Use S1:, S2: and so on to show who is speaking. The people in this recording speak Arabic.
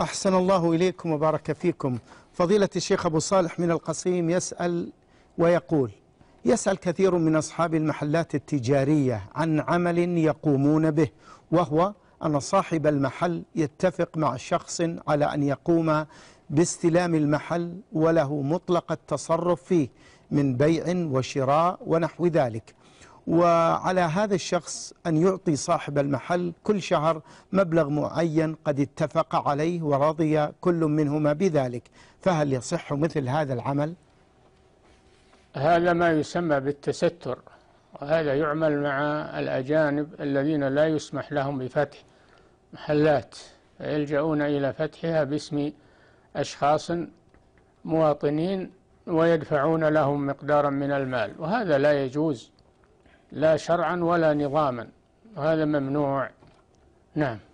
S1: أحسن الله
S2: إليكم وبارك فيكم فضيلة الشيخ أبو صالح من القصيم يسأل ويقول يسأل كثير من أصحاب المحلات التجارية عن عمل يقومون به وهو أن صاحب المحل يتفق مع شخص على أن يقوم باستلام المحل وله مطلق التصرف فيه من بيع وشراء ونحو ذلك وعلى هذا الشخص أن يعطي صاحب المحل كل شهر مبلغ معين قد اتفق عليه ورضي كل منهما بذلك فهل يصح مثل هذا العمل؟
S3: هذا ما يسمى بالتستر وهذا يعمل مع الأجانب الذين لا يسمح لهم بفتح محلات فيلجؤون إلى فتحها باسم أشخاص مواطنين ويدفعون لهم مقدارا من المال وهذا لا يجوز لا شرعا ولا نظاما وهذا ممنوع نعم